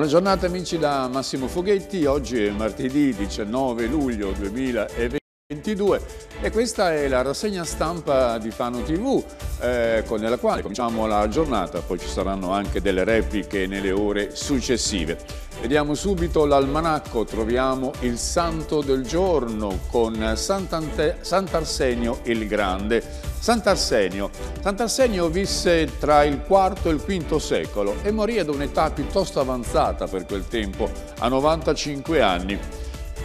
Buona giornata amici da Massimo Foghetti, oggi è martedì 19 luglio 2022 e questa è la rassegna stampa di Fano TV eh, con, la quale cominciamo la giornata, poi ci saranno anche delle repliche nelle ore successive. Vediamo subito l'almanacco, troviamo il santo del giorno con Sant'Arsenio il Grande. Sant'Arsenio. Sant'Arsenio visse tra il IV e il V secolo e morì ad un'età piuttosto avanzata per quel tempo, a 95 anni.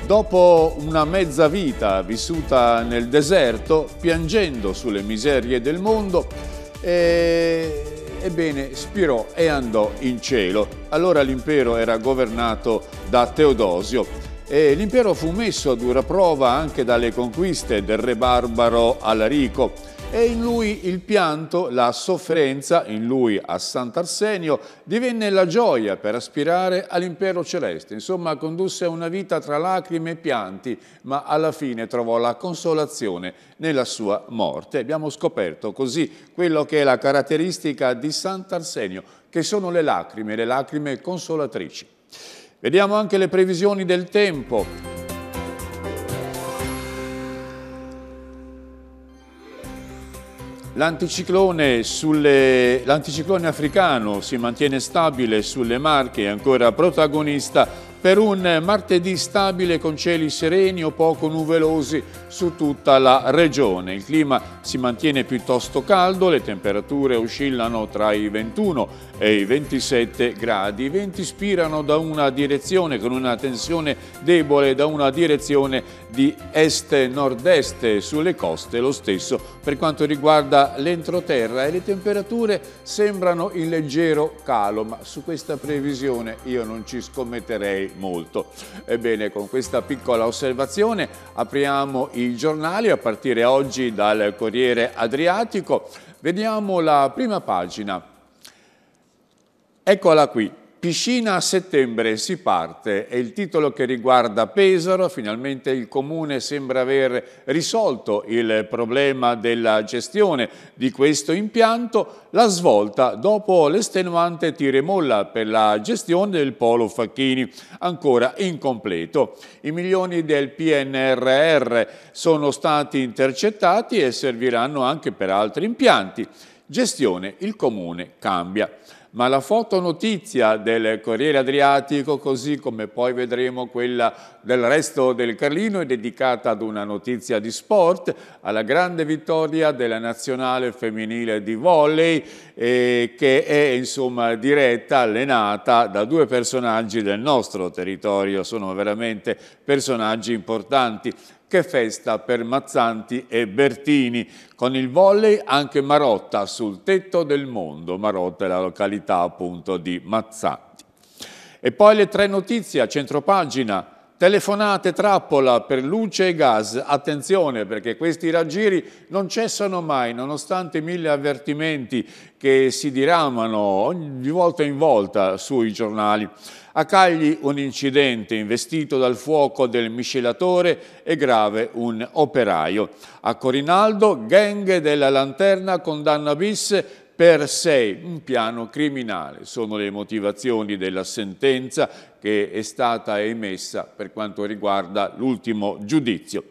Dopo una mezza vita vissuta nel deserto, piangendo sulle miserie del mondo, eh, Ebbene, spirò e andò in cielo. Allora l'impero era governato da Teodosio e l'impero fu messo a dura prova anche dalle conquiste del re barbaro Alarico e in lui il pianto, la sofferenza, in lui a Sant'Arsenio, divenne la gioia per aspirare all'impero celeste. Insomma, condusse una vita tra lacrime e pianti, ma alla fine trovò la consolazione nella sua morte. Abbiamo scoperto così quello che è la caratteristica di Sant'Arsenio, che sono le lacrime, le lacrime consolatrici. Vediamo anche le previsioni del tempo. L'anticiclone africano si mantiene stabile sulle Marche, ancora protagonista per un martedì stabile con cieli sereni o poco nuvolosi su tutta la regione. Il clima si mantiene piuttosto caldo, le temperature oscillano tra i 21 e i 27 gradi. I venti spirano da una direzione con una tensione debole, da una direzione di est-nord-est sulle coste lo stesso per quanto riguarda l'entroterra e le temperature sembrano in leggero calo, ma su questa previsione io non ci scommetterei molto. Ebbene, con questa piccola osservazione apriamo i giornali a partire oggi dal Corriere Adriatico. Vediamo la prima pagina. Eccola qui. Piscina a settembre si parte, è il titolo che riguarda Pesaro, finalmente il Comune sembra aver risolto il problema della gestione di questo impianto, la svolta dopo l'estenuante tiremolla per la gestione del polo Facchini, ancora incompleto. I milioni del PNRR sono stati intercettati e serviranno anche per altri impianti. Gestione il Comune cambia ma la fotonotizia del Corriere Adriatico, così come poi vedremo quella del resto del Carlino, è dedicata ad una notizia di sport, alla grande vittoria della nazionale femminile di volley, eh, che è insomma diretta, allenata da due personaggi del nostro territorio, sono veramente personaggi importanti. Che festa per Mazzanti e Bertini. Con il volley anche Marotta sul tetto del mondo. Marotta è la località appunto di Mazzanti. E poi le tre notizie a centropagina. Telefonate trappola per luce e gas, attenzione perché questi raggiri non cessano mai nonostante mille avvertimenti che si diramano di volta in volta sui giornali. A Cagli un incidente investito dal fuoco del miscelatore e grave un operaio. A Corinaldo gang della lanterna condanna bis per sé un piano criminale. Sono le motivazioni della sentenza che è stata emessa per quanto riguarda l'ultimo giudizio.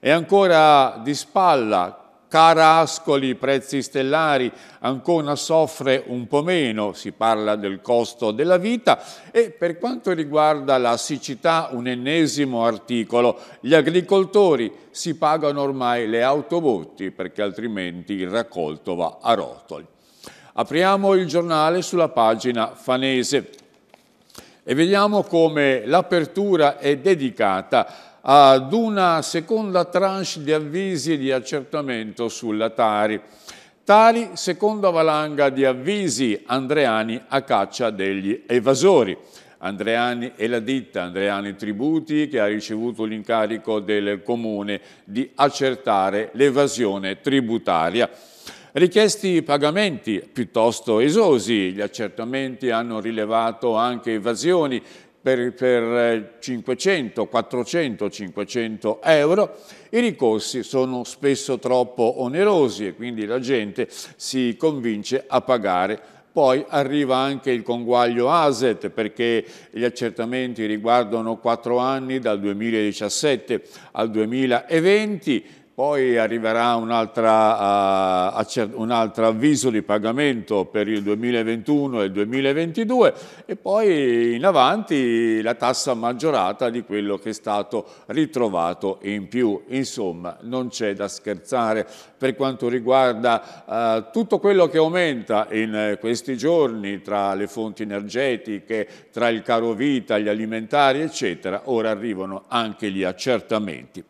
E ancora di spalla, Carascoli, prezzi stellari, Ancona soffre un po' meno, si parla del costo della vita e per quanto riguarda la siccità un ennesimo articolo, gli agricoltori si pagano ormai le autobotti perché altrimenti il raccolto va a rotoli. Apriamo il giornale sulla pagina fanese e vediamo come l'apertura è dedicata ad una seconda tranche di avvisi di accertamento sulla Tari. Tari, seconda valanga di avvisi, Andreani a caccia degli evasori. Andreani e la ditta Andreani Tributi che ha ricevuto l'incarico del Comune di accertare l'evasione tributaria. Richiesti pagamenti piuttosto esosi, gli accertamenti hanno rilevato anche evasioni per, per 500, 400, 500 euro. I ricorsi sono spesso troppo onerosi e quindi la gente si convince a pagare poi arriva anche il conguaglio ASET perché gli accertamenti riguardano quattro anni dal 2017 al 2020 poi arriverà un, altro eh, avviso di pagamento per il 2021 e il 2022 e poi in avanti la tassa maggiorata di quello che è stato ritrovato in più. Insomma, non c'è da scherzare per quanto riguarda uh, tutto quello che aumenta in questi giorni tra le fonti energetiche, tra il caro vita, gli alimentari, eccetera. Ora arrivano anche gli accertamenti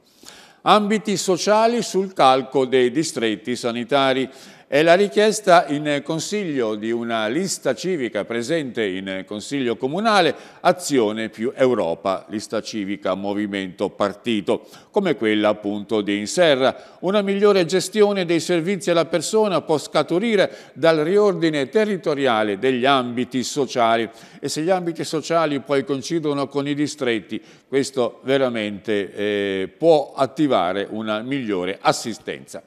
ambiti sociali sul calco dei distretti sanitari è la richiesta in consiglio di una lista civica presente in consiglio comunale Azione più Europa, lista civica Movimento Partito, come quella appunto di Inserra. Una migliore gestione dei servizi alla persona può scaturire dal riordine territoriale degli ambiti sociali e se gli ambiti sociali poi coincidono con i distretti, questo veramente eh, può attivare una migliore assistenza.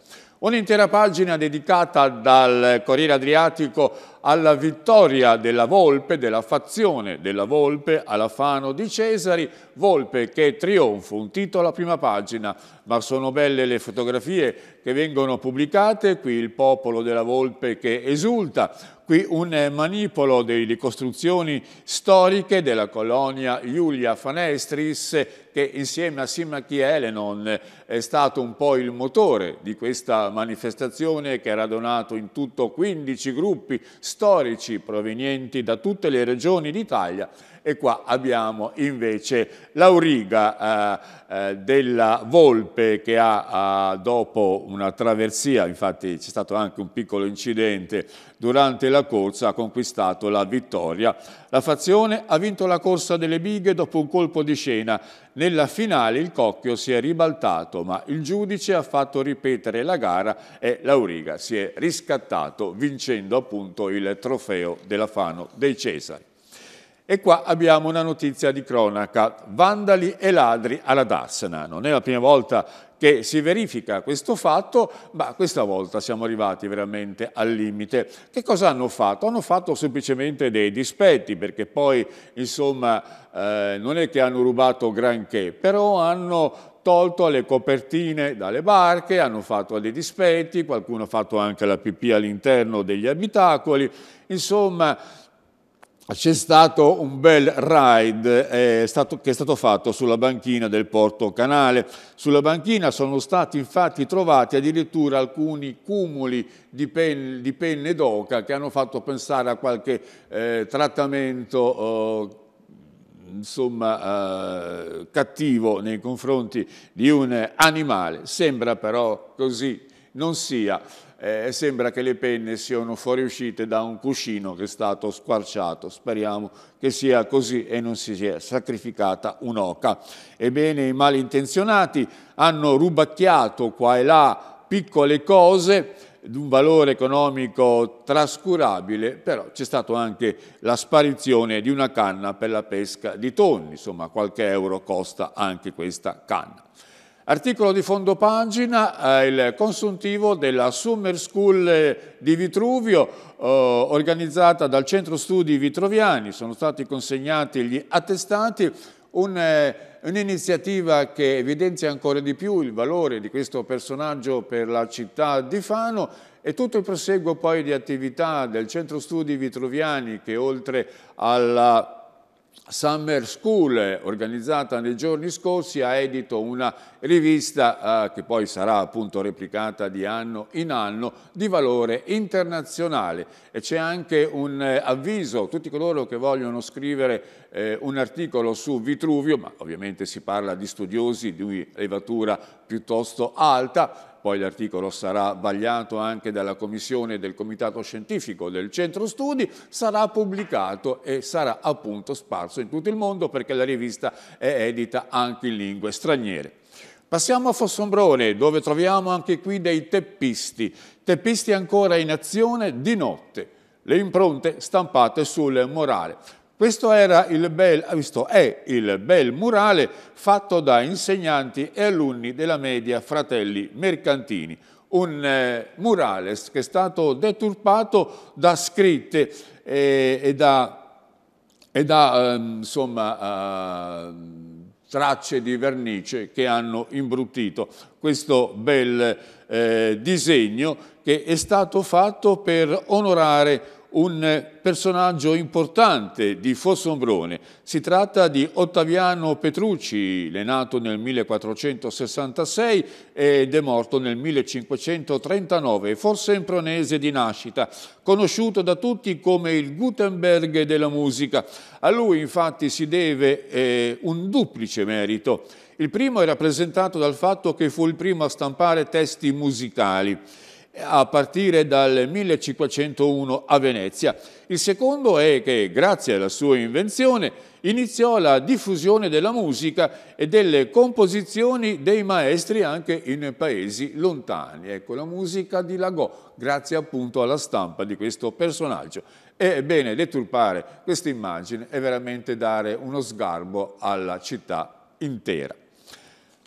Un'intera pagina dedicata dal Corriere Adriatico alla vittoria della Volpe, della fazione della Volpe alla Fano di Cesari, Volpe che trionfa, un titolo a prima pagina, ma sono belle le fotografie che vengono pubblicate, qui il popolo della Volpe che esulta, qui un manipolo delle costruzioni storiche della colonia Giulia Fanestris che insieme a Simachi Elenon è stato un po' il motore di questa manifestazione che ha radonato in tutto 15 gruppi storici provenienti da tutte le regioni d'Italia e qua abbiamo invece l'auriga eh, eh della volpe che ha eh, dopo una traversia, infatti c'è stato anche un piccolo incidente durante la corsa, ha conquistato la vittoria. La fazione ha vinto la corsa delle bighe dopo un colpo di scena. Nella finale il Cocchio si è ribaltato, ma il giudice ha fatto ripetere la gara e Lauriga si è riscattato vincendo appunto il trofeo della Fano dei Cesari. E qua abbiamo una notizia di cronaca, vandali e ladri alla Darsena. Non è la prima volta che si verifica questo fatto, ma questa volta siamo arrivati veramente al limite. Che cosa hanno fatto? Hanno fatto semplicemente dei dispetti, perché poi, insomma, eh, non è che hanno rubato granché, però hanno tolto le copertine dalle barche, hanno fatto dei dispetti, qualcuno ha fatto anche la pipì all'interno degli abitacoli, insomma c'è stato un bel ride eh, stato, che è stato fatto sulla banchina del Porto Canale. Sulla banchina sono stati infatti trovati addirittura alcuni cumuli di, pen, di penne d'oca che hanno fatto pensare a qualche eh, trattamento eh, insomma, eh, cattivo nei confronti di un animale. Sembra però così non sia eh, sembra che le penne siano fuoriuscite da un cuscino che è stato squarciato. Speriamo che sia così e non si sia sacrificata un'oca. Ebbene, i malintenzionati hanno rubacchiato qua e là piccole cose di un valore economico trascurabile, però c'è stata anche la sparizione di una canna per la pesca di tonni, insomma qualche euro costa anche questa canna. Articolo di fondo pagina, eh, il consuntivo della Summer School di Vitruvio, eh, organizzata dal Centro Studi Vitroviani. Sono stati consegnati gli attestati, eh, un'iniziativa un che evidenzia ancora di più il valore di questo personaggio per la città di Fano e tutto il proseguo poi di attività del Centro Studi Vitruviani che oltre alla Summer School organizzata nei giorni scorsi ha edito una rivista eh, che poi sarà appunto replicata di anno in anno di valore internazionale e c'è anche un eh, avviso tutti coloro che vogliono scrivere eh, un articolo su Vitruvio ma ovviamente si parla di studiosi di elevatura piuttosto alta poi l'articolo sarà vagliato anche dalla Commissione del Comitato Scientifico del Centro Studi, sarà pubblicato e sarà appunto sparso in tutto il mondo perché la rivista è edita anche in lingue straniere. Passiamo a Fossombrone, dove troviamo anche qui dei teppisti, teppisti ancora in azione di notte, le impronte stampate sul morale. Questo, bel, ah, questo, è il bel murale fatto da insegnanti e alunni della media Fratelli Mercantini, un eh, murale che è stato deturpato da scritte e, eh, e da, e da eh, insomma, eh, tracce di vernice che hanno imbruttito questo bel eh, disegno che è stato fatto per onorare un personaggio importante di Fossombrone. Si tratta di Ottaviano Petrucci, nato nel 1466 ed è morto nel 1539, forse fossempronese di nascita, conosciuto da tutti come il Gutenberg della musica. A lui infatti si deve eh, un duplice merito. Il primo è rappresentato dal fatto che fu il primo a stampare testi musicali a partire dal 1501 a Venezia. Il secondo è che, grazie alla sua invenzione, iniziò la diffusione della musica e delle composizioni dei maestri anche in paesi lontani. Ecco, la musica dilagò grazie appunto alla stampa di questo personaggio. Ebbene, deturpare questa immagine è veramente dare uno sgarbo alla città intera.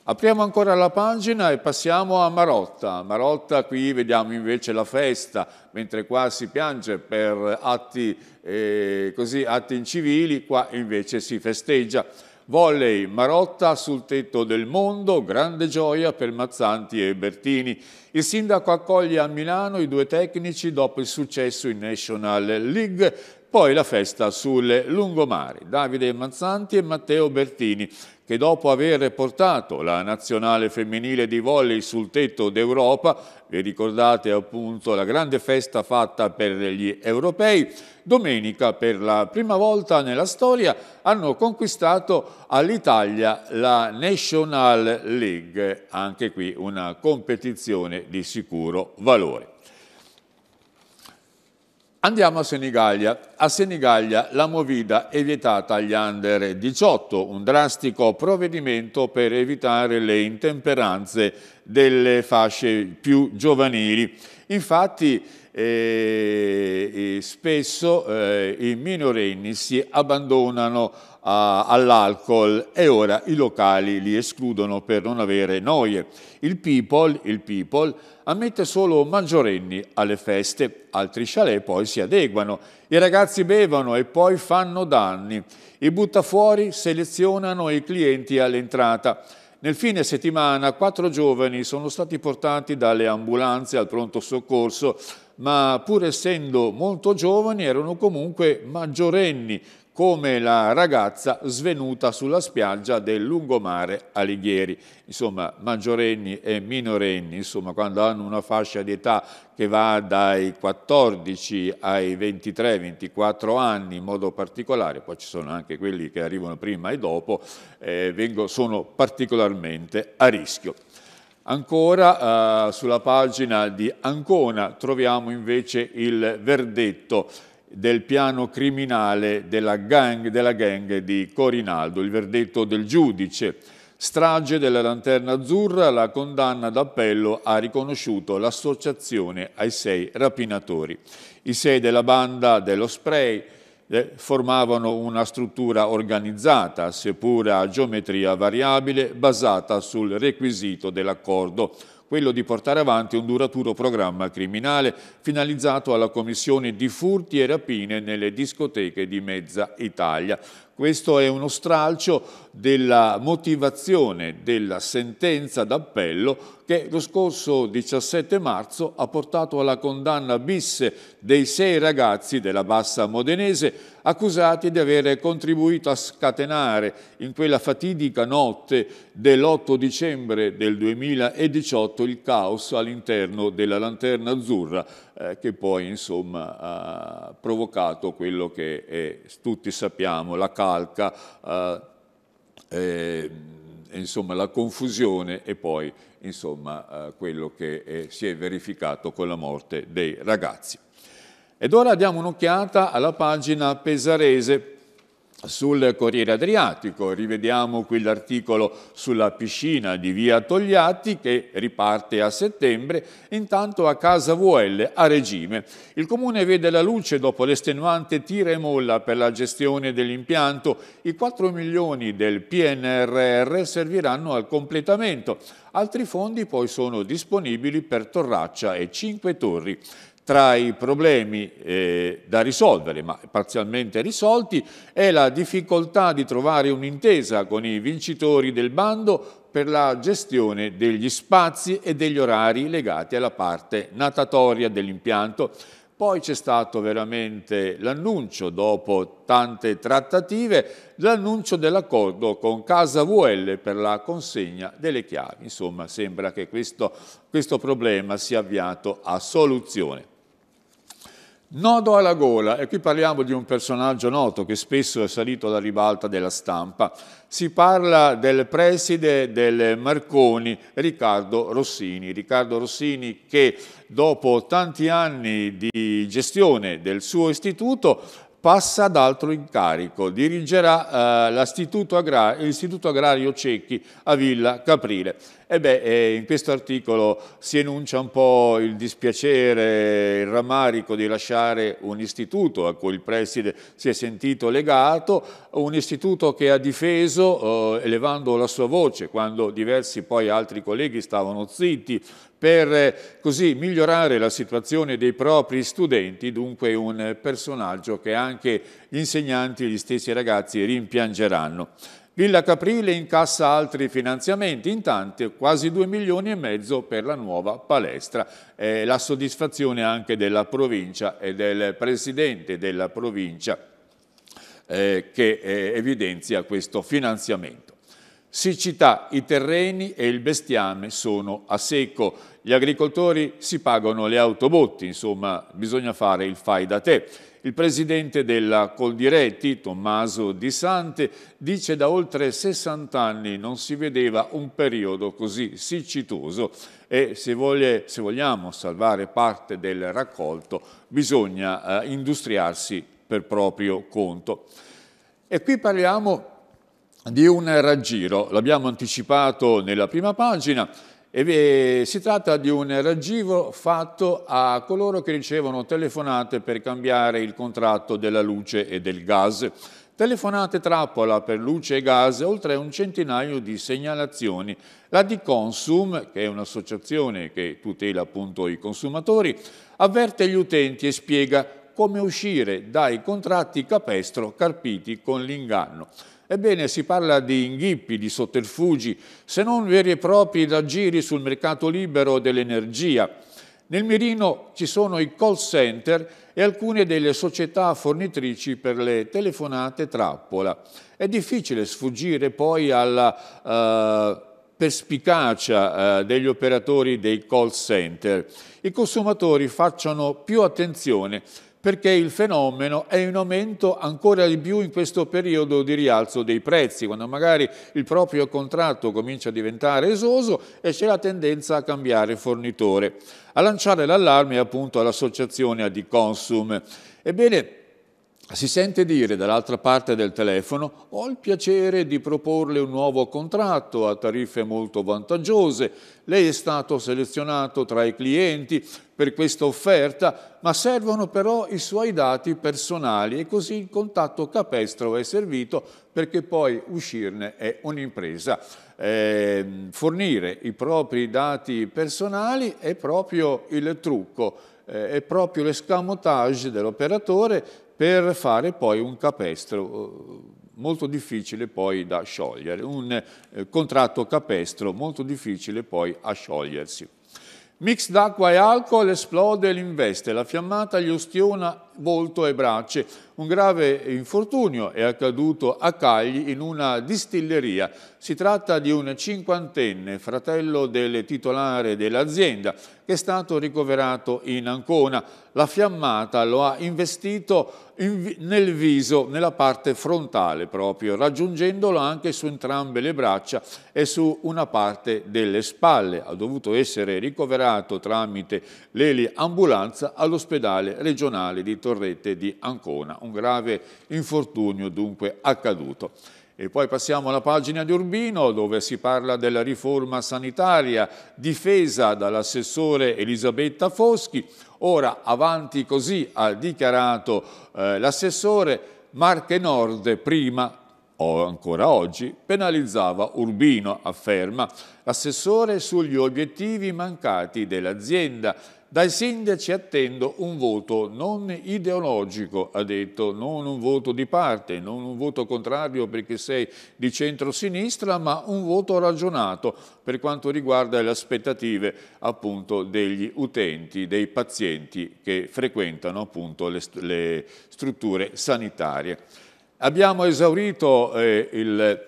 Apriamo ancora la pagina e passiamo a Marotta. Marotta qui vediamo invece la festa, mentre qua si piange per atti, eh, così, atti incivili, qua invece si festeggia. Volley, Marotta sul tetto del mondo, grande gioia per Mazzanti e Bertini. Il sindaco accoglie a Milano i due tecnici dopo il successo in National League. Poi la festa sul lungomare, Davide Mazzanti e Matteo Bertini, che dopo aver portato la nazionale femminile di volley sul tetto d'Europa, vi ricordate appunto la grande festa fatta per gli europei, domenica per la prima volta nella storia hanno conquistato all'Italia la National League, anche qui una competizione di sicuro valore. Andiamo a Senigallia. A Senigallia la movida è vietata agli under 18, un drastico provvedimento per evitare le intemperanze delle fasce più giovanili. Infatti e, e spesso eh, i minorenni si abbandonano all'alcol e ora i locali li escludono per non avere noie. Il people, il people, ammette solo maggiorenni alle feste, altri chalet poi si adeguano. I ragazzi bevono e poi fanno danni. I buttafuori selezionano i clienti all'entrata. Nel fine settimana quattro giovani sono stati portati dalle ambulanze al pronto soccorso ma pur essendo molto giovani erano comunque maggiorenni, come la ragazza svenuta sulla spiaggia del lungomare Alighieri. Insomma, maggiorenni e minorenni, insomma, quando hanno una fascia di età che va dai 14 ai 23-24 anni in modo particolare, poi ci sono anche quelli che arrivano prima e dopo, eh, vengono, sono particolarmente a rischio. Ancora eh, sulla pagina di Ancona troviamo invece il verdetto del piano criminale della gang, della gang di Corinaldo, il verdetto del giudice. Strage della Lanterna Azzurra, la condanna d'appello ha riconosciuto l'associazione ai sei rapinatori. I sei della banda dello spray eh, formavano una struttura organizzata, seppur a geometria variabile, basata sul requisito dell'accordo, quello di portare avanti un duraturo programma criminale finalizzato alla commissione di furti e rapine nelle discoteche di mezza Italia. Questo è uno stralcio della motivazione della sentenza d'appello che lo scorso 17 marzo ha portato alla condanna bis dei sei ragazzi della bassa modenese accusati di aver contribuito a scatenare in quella fatidica notte dell'8 dicembre del 2018 il caos all'interno della Lanterna Azzurra, eh, che poi insomma ha provocato quello che è, tutti sappiamo, la calca, eh, eh, insomma, la confusione e poi insomma, eh, quello che è, eh, si è verificato con la morte dei ragazzi. Ed ora diamo un'occhiata alla pagina pesarese sul Corriere Adriatico. Rivediamo qui l'articolo sulla piscina di via Togliatti che riparte a settembre, intanto a casa VL a regime. Il comune vede la luce dopo l'estenuante tira e molla per la gestione dell'impianto. I 4 milioni del PNRR serviranno al completamento. Altri fondi poi sono disponibili per Torraccia e Cinque Torri tra i problemi eh, da risolvere, ma parzialmente risolti, è la difficoltà di trovare un'intesa con i vincitori del bando per la gestione degli spazi e degli orari legati alla parte natatoria dell'impianto. Poi c'è stato veramente l'annuncio, dopo tante trattative, l'annuncio dell'accordo con Casa VL per la consegna delle chiavi. Insomma, sembra che questo, questo problema sia avviato a soluzione. Nodo alla gola, e qui parliamo di un personaggio noto che spesso è salito alla ribalta della stampa, si parla del preside del Marconi Riccardo Rossini. Riccardo Rossini che dopo tanti anni di gestione del suo istituto passa ad altro incarico, dirigerà eh, l'Istituto Agra Agrario Cecchi a Villa Caprile e eh beh, eh, in questo articolo si enuncia un po' il dispiacere, il rammarico di lasciare un istituto a cui il preside si è sentito legato, un istituto che ha difeso eh, elevando la sua voce quando diversi poi altri colleghi stavano zitti per eh, così migliorare la situazione dei propri studenti, dunque un personaggio che anche gli insegnanti e gli stessi ragazzi rimpiangeranno. Villa Caprile incassa altri finanziamenti, intanto quasi 2 milioni e mezzo per la nuova palestra. Eh, la soddisfazione anche della provincia e del presidente della provincia eh, che eh, evidenzia questo finanziamento. Siccità, i terreni e il bestiame sono a secco. Gli agricoltori si pagano le autobotti, insomma bisogna fare il fai da te. Il presidente della Coldiretti, Tommaso Di Sante, dice da oltre 60 anni non si vedeva un periodo così siccitoso e se, voglie, se vogliamo salvare parte del raccolto bisogna eh, industriarsi per proprio conto. E qui parliamo di un raggiro, l'abbiamo anticipato nella prima pagina, e si tratta di un raggiro fatto a coloro che ricevono telefonate per cambiare il contratto della luce e del gas. Telefonate trappola per luce e gas, oltre un centinaio di segnalazioni. La di Consum, che è un'associazione che tutela appunto i consumatori, avverte gli utenti e spiega come uscire dai contratti capestro carpiti con l'inganno. Ebbene, si parla di inghippi, di sotterfugi, se non veri e propri raggiri sul mercato libero dell'energia. Nel mirino ci sono i call center e alcune delle società fornitrici per le telefonate trappola. È difficile sfuggire poi alla... Eh, perspicacia eh, degli operatori dei call center, i consumatori facciano più attenzione perché il fenomeno è in aumento ancora di più in questo periodo di rialzo dei prezzi, quando magari il proprio contratto comincia a diventare esoso e c'è la tendenza a cambiare fornitore. A lanciare l'allarme è appunto l'associazione Adiconsum. Ebbene, si sente dire dall'altra parte del telefono ho il piacere di proporle un nuovo contratto a tariffe molto vantaggiose, lei è stato selezionato tra i clienti per questa offerta, ma servono però i suoi dati personali e così il contatto capestro è servito perché poi uscirne è un'impresa. Eh, fornire i propri dati personali è proprio il trucco eh, è proprio l'escamotage dell'operatore per fare poi un capestro eh, molto difficile poi da sciogliere, un eh, contratto capestro molto difficile poi a sciogliersi. Mix d'acqua e alcol esplode e l'investe, la fiammata gli ostiona volto e braccia, un grave infortunio è accaduto a Cagli in una distilleria. Si tratta di un cinquantenne, fratello del titolare dell'azienda, che è stato ricoverato in Ancona. La fiammata lo ha investito in, nel viso, nella parte frontale proprio, raggiungendolo anche su entrambe le braccia e su una parte delle spalle. Ha dovuto essere ricoverato tramite l'eliambulanza all'ospedale regionale di Torrette di Ancona un grave infortunio dunque accaduto. E poi passiamo alla pagina di Urbino dove si parla della riforma sanitaria difesa dall'assessore Elisabetta Foschi. Ora avanti così ha dichiarato eh, l'assessore Marche Nord prima o ancora oggi penalizzava Urbino, afferma l'assessore sugli obiettivi mancati dell'azienda dai sindaci attendo un voto non ideologico, ha detto, non un voto di parte, non un voto contrario perché sei di centrosinistra, ma un voto ragionato per quanto riguarda le aspettative appunto degli utenti, dei pazienti che frequentano appunto le, le strutture sanitarie. Abbiamo esaurito eh, il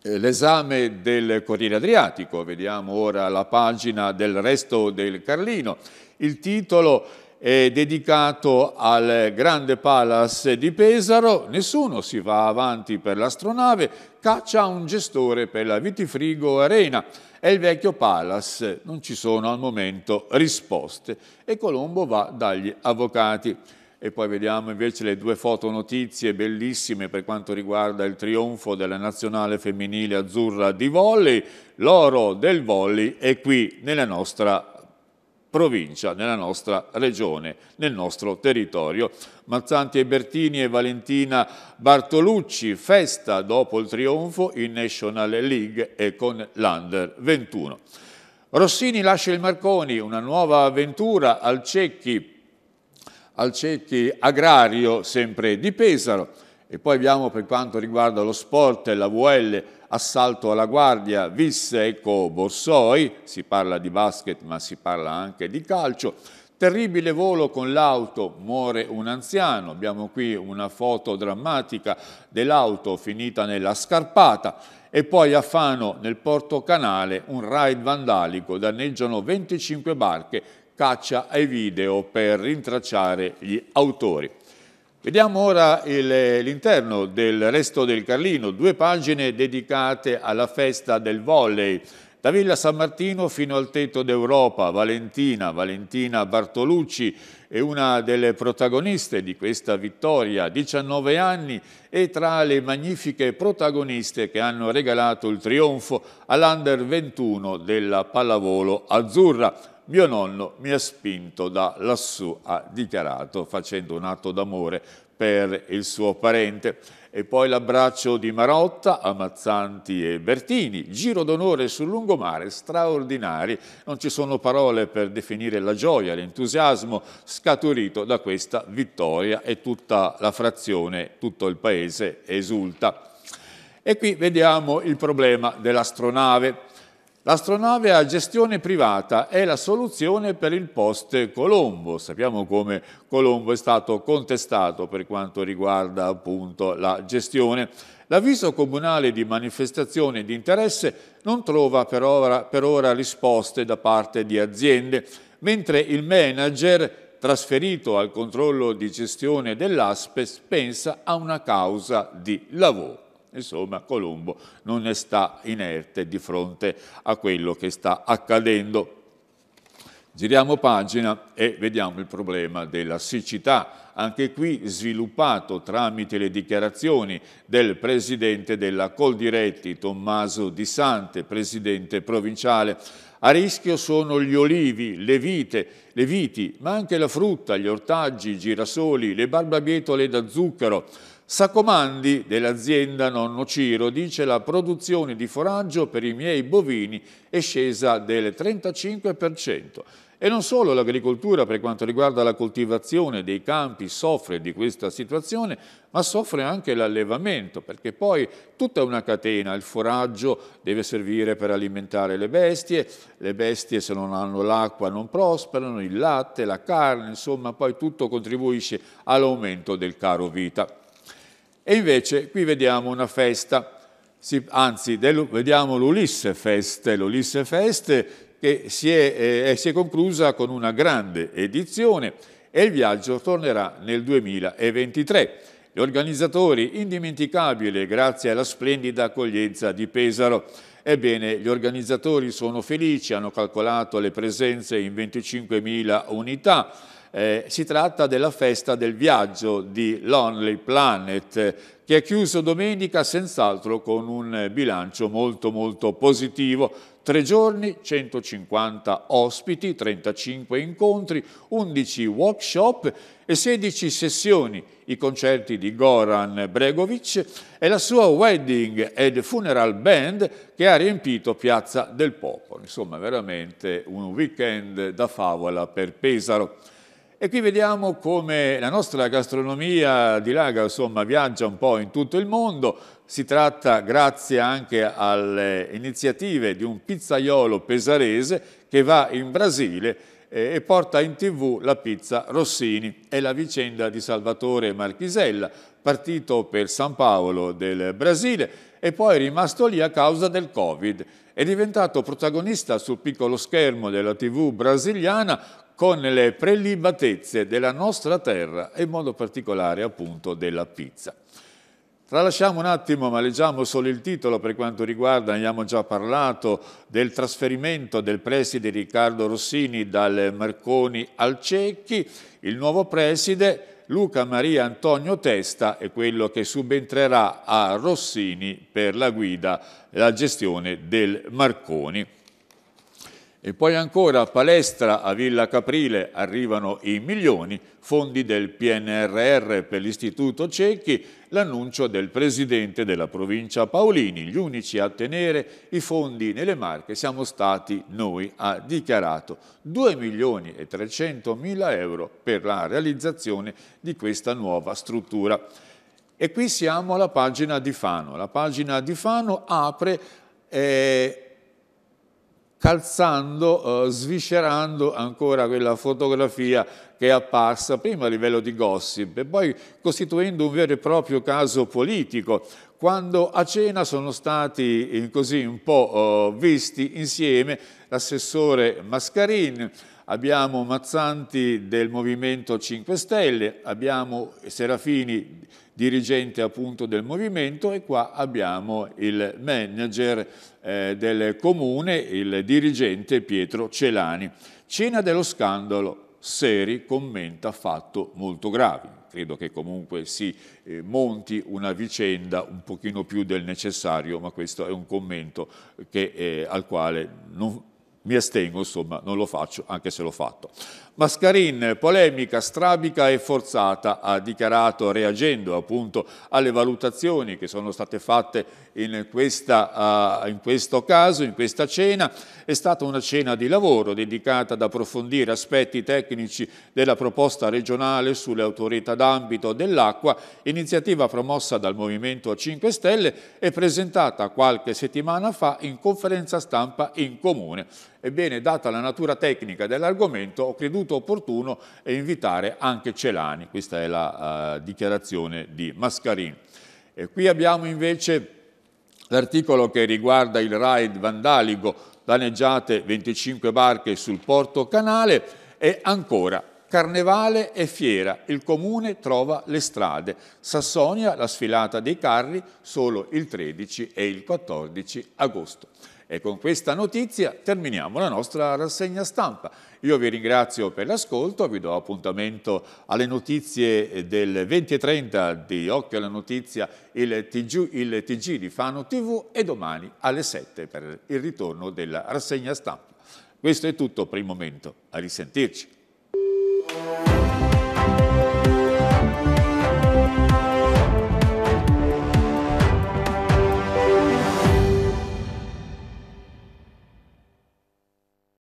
eh, l'esame del Corriere Adriatico, vediamo ora la pagina del resto del Carlino. Il titolo è dedicato al grande palace di Pesaro, nessuno si va avanti per l'astronave, caccia un gestore per la Vitifrigo Arena. È il vecchio palace, non ci sono al momento risposte e Colombo va dagli avvocati e poi vediamo invece le due fotonotizie bellissime per quanto riguarda il trionfo della nazionale femminile azzurra di volley. L'oro del volley è qui nella nostra provincia, nella nostra regione, nel nostro territorio. Mazzanti e Bertini e Valentina Bartolucci, festa dopo il trionfo in National League e con l'Under 21. Rossini lascia il Marconi, una nuova avventura al Cecchi Alcetti Agrario, sempre di Pesaro. E poi abbiamo per quanto riguarda lo sport, la VL, assalto alla guardia, Vis Eco Borsoi, si parla di basket ma si parla anche di calcio, Terribile volo con l'auto, muore un anziano, abbiamo qui una foto drammatica dell'auto finita nella scarpata e poi a Fano nel porto canale un raid vandalico, danneggiano 25 barche caccia ai video per rintracciare gli autori. Vediamo ora l'interno del Resto del Carlino, due pagine dedicate alla festa del volley. Da Villa San Martino fino al tetto d'Europa, Valentina, Valentina Bartolucci è una delle protagoniste di questa vittoria, 19 anni e tra le magnifiche protagoniste che hanno regalato il trionfo all'Under 21 della pallavolo azzurra mio nonno mi ha spinto da lassù, ha dichiarato, facendo un atto d'amore per il suo parente. E poi l'abbraccio di Marotta, Amazzanti e Bertini, giro d'onore sul lungomare, straordinari, non ci sono parole per definire la gioia, l'entusiasmo scaturito da questa vittoria e tutta la frazione, tutto il paese esulta. E qui vediamo il problema dell'astronave. L'astronave a gestione privata è la soluzione per il post Colombo. Sappiamo come Colombo è stato contestato per quanto riguarda appunto la gestione. L'avviso comunale di manifestazione di interesse non trova per ora, per ora risposte da parte di aziende, mentre il manager trasferito al controllo di gestione dell'ASPES pensa a una causa di lavoro. Insomma, Colombo non ne sta inerte di fronte a quello che sta accadendo. Giriamo pagina e vediamo il problema della siccità, anche qui sviluppato tramite le dichiarazioni del presidente della Coldiretti, Tommaso Di Sante, presidente provinciale. A rischio sono gli olivi, le vite, le viti, ma anche la frutta, gli ortaggi, i girasoli, le barbabietole da zucchero. Sacomandi dell'azienda Nonno Ciro dice la produzione di foraggio per i miei bovini è scesa del 35%. E non solo l'agricoltura per quanto riguarda la coltivazione dei campi soffre di questa situazione, ma soffre anche l'allevamento, perché poi tutta una catena, il foraggio deve servire per alimentare le bestie, le bestie se non hanno l'acqua non prosperano, il latte, la carne, insomma poi tutto contribuisce all'aumento del caro vita. E invece qui vediamo una festa, si, anzi vediamo l'Ulisse Feste, l'Ulisse Feste che si è, eh, si è conclusa con una grande edizione e il viaggio tornerà nel 2023. Gli organizzatori, indimenticabile grazie alla splendida accoglienza di Pesaro. Ebbene, gli organizzatori sono felici, hanno calcolato le presenze in 25.000 unità, eh, si tratta della festa del viaggio di Lonely Planet, che è chiuso domenica senz'altro con un bilancio molto molto positivo. Tre giorni, 150 ospiti, 35 incontri, 11 workshop e 16 sessioni, i concerti di Goran Bregovic e la sua wedding and funeral band che ha riempito Piazza del Popolo. Insomma, veramente un weekend da favola per Pesaro. E qui vediamo come la nostra gastronomia di Laga insomma, viaggia un po' in tutto il mondo, si tratta grazie anche alle iniziative di un pizzaiolo pesarese che va in Brasile eh, e porta in tv la pizza Rossini È la vicenda di Salvatore Marchisella, partito per San Paolo del Brasile e poi rimasto lì a causa del Covid. È diventato protagonista sul piccolo schermo della tv brasiliana con le prelibatezze della nostra terra e in modo particolare appunto della pizza. Tralasciamo un attimo, ma leggiamo solo il titolo per quanto riguarda, abbiamo già parlato, del trasferimento del preside Riccardo Rossini dal Marconi al Cecchi. Il nuovo preside, Luca Maria Antonio Testa, è quello che subentrerà a Rossini per la guida e la gestione del Marconi. E poi ancora a Palestra, a Villa Caprile, arrivano i milioni, fondi del PNRR per l'Istituto Cecchi, l'annuncio del presidente della provincia Paolini, gli unici a tenere i fondi nelle marche siamo stati noi, ha dichiarato 2 milioni e 300 mila euro per la realizzazione di questa nuova struttura. E qui siamo alla pagina di Fano. La pagina di Fano apre... Eh, calzando, eh, sviscerando ancora quella fotografia che è apparsa prima a livello di gossip e poi costituendo un vero e proprio caso politico, quando a cena sono stati eh, così un po' eh, visti insieme l'assessore Mascarin, abbiamo Mazzanti del Movimento 5 Stelle, abbiamo Serafini dirigente appunto del movimento e qua abbiamo il manager eh, del comune, il dirigente Pietro Celani. Cena dello scandalo, Seri commenta fatto molto grave. Credo che comunque si eh, monti una vicenda un pochino più del necessario, ma questo è un commento che, eh, al quale non, mi astengo, insomma, non lo faccio, anche se l'ho fatto. Mascarin, polemica strabica e forzata, ha dichiarato reagendo appunto alle valutazioni che sono state fatte in, questa, uh, in, questo caso, in questa cena. È stata una cena di lavoro dedicata ad approfondire aspetti tecnici della proposta regionale sulle autorità d'ambito dell'acqua, iniziativa promossa dal Movimento 5 Stelle e presentata qualche settimana fa in conferenza stampa in comune. Ebbene, data la natura tecnica dell'argomento, ho creduto ritenuto opportuno e invitare anche Celani. Questa è la uh, dichiarazione di Mascarin. E qui abbiamo invece l'articolo che riguarda il raid vandalico, danneggiate 25 barche sul porto canale e ancora Carnevale e fiera, il comune trova le strade. Sassonia la sfilata dei carri solo il 13 e il 14 agosto. E con questa notizia terminiamo la nostra rassegna stampa. Io vi ringrazio per l'ascolto, vi do appuntamento alle notizie eh, del 20.30 di Occhio alla Notizia, il TG, il TG di Fano TV e domani alle 7 per il ritorno della rassegna stampa. Questo è tutto per il momento, a risentirci.